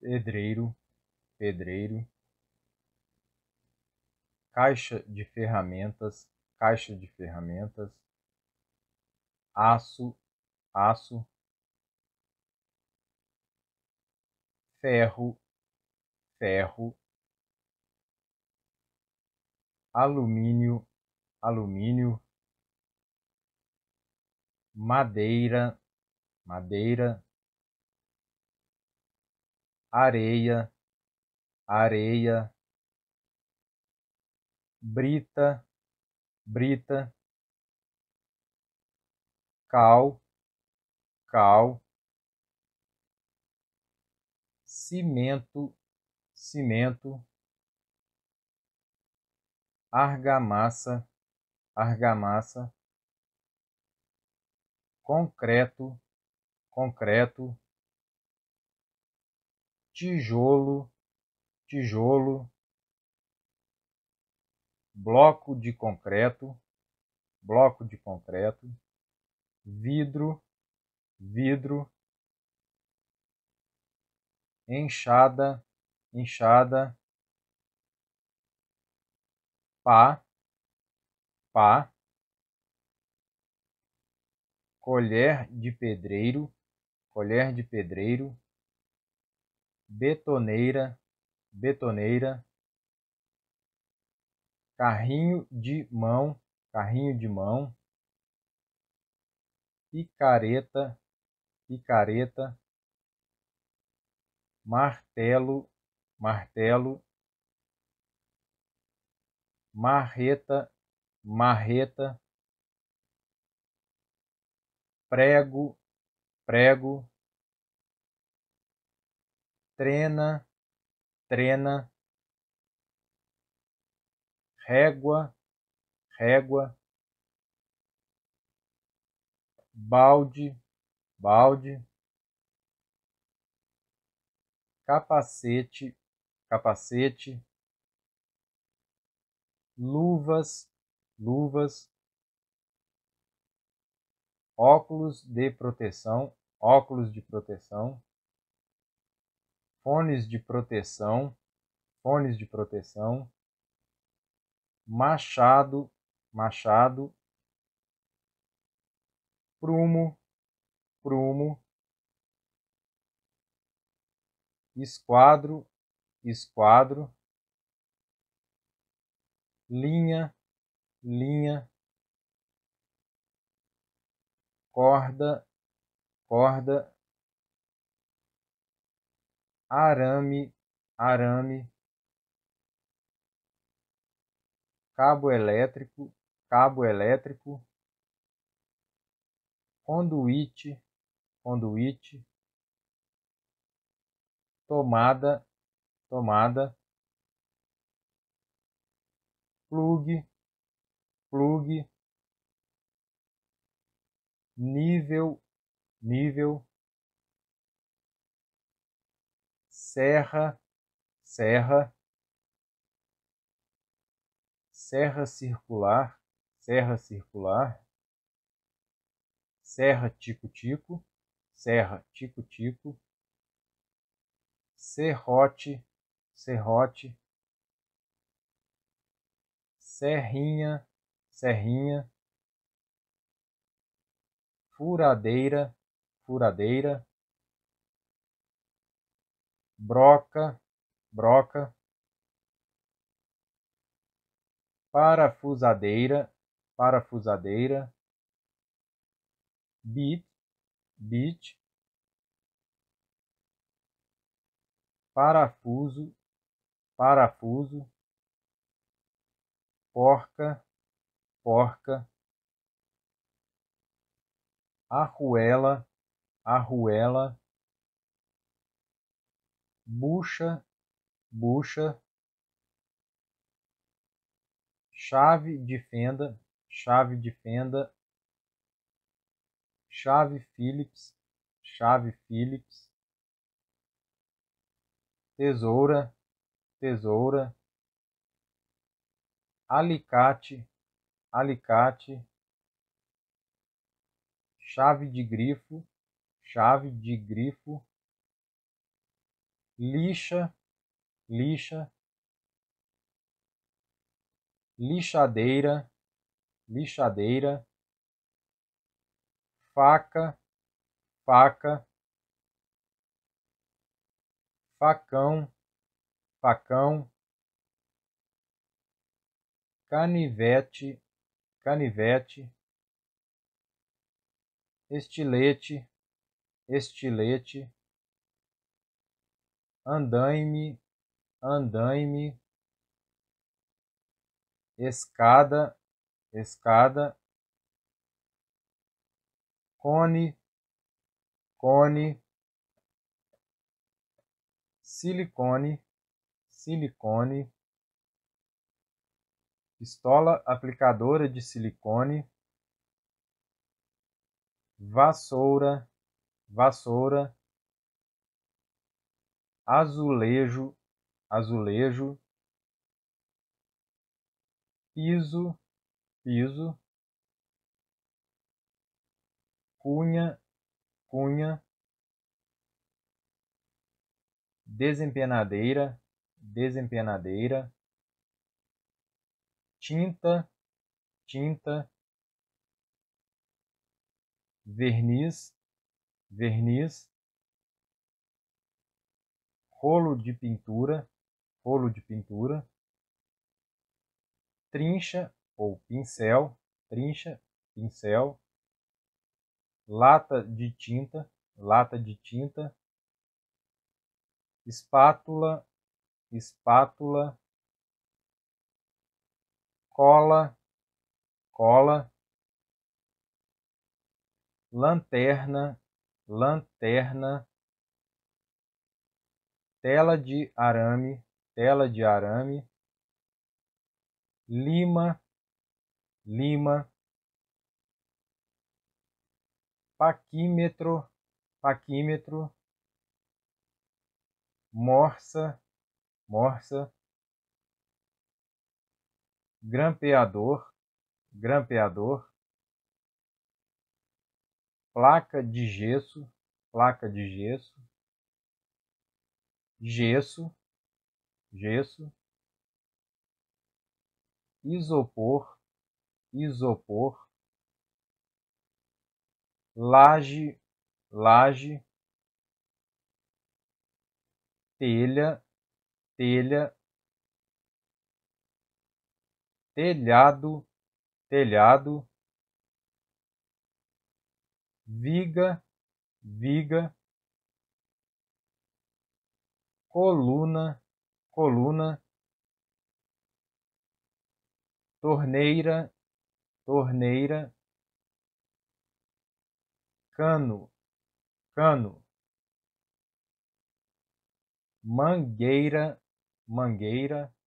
pedreiro, pedreiro, caixa de ferramentas, caixa de ferramentas, aço, aço, ferro, ferro, alumínio, alumínio, madeira, madeira, areia, areia, brita, brita, cal, cal, cimento, cimento, argamassa, argamassa, concreto, concreto, tijolo, tijolo, bloco de concreto, bloco de concreto, vidro, vidro, enxada, enxada, pá, pá, colher de pedreiro, colher de pedreiro, betoneira, betoneira, carrinho de mão, carrinho de mão, picareta, picareta, martelo, martelo, marreta, marreta, prego, prego, trena, trena, régua, régua, balde, balde, capacete, capacete, luvas, luvas, óculos de proteção, óculos de proteção, fones de proteção, fones de proteção, machado, machado, prumo, prumo, esquadro, esquadro, linha, linha, corda, corda, Arame, arame, cabo elétrico, cabo elétrico, conduíte, conduíte, tomada, tomada, plug, plug, nível, nível, Serra, Serra, Serra Circular, Serra Circular, Serra Tico-Tico, Serra Tico-Tico, Serrote, Serrote, Serrinha, Serrinha, Furadeira, Furadeira, broca, broca, parafusadeira, parafusadeira, bit, bit, parafuso, parafuso, porca, porca, arruela, arruela, bucha, bucha, chave de fenda, chave de fenda, chave Phillips, chave Phillips, tesoura, tesoura, alicate, alicate, chave de grifo, chave de grifo, lixa, lixa, lixadeira, lixadeira, faca, faca, facão, facão, canivete, canivete, estilete, estilete, andaime, andaime, escada, escada, cone, cone, silicone, silicone, pistola aplicadora de silicone, vassoura, vassoura, azulejo, azulejo, piso, piso, cunha, cunha, desempenadeira, desempenadeira, tinta, tinta, verniz, verniz, rolo de pintura, rolo de pintura, trincha ou pincel, trincha, pincel, lata de tinta, lata de tinta, espátula, espátula, cola, cola, lanterna, lanterna, tela de arame, tela de arame, lima, lima, paquímetro, paquímetro, morsa, morsa, grampeador, grampeador, placa de gesso, placa de gesso, gesso, gesso, isopor, isopor, laje, laje, telha, telha, telhado, telhado, viga, viga, coluna, coluna, torneira, torneira, cano, cano, mangueira, mangueira,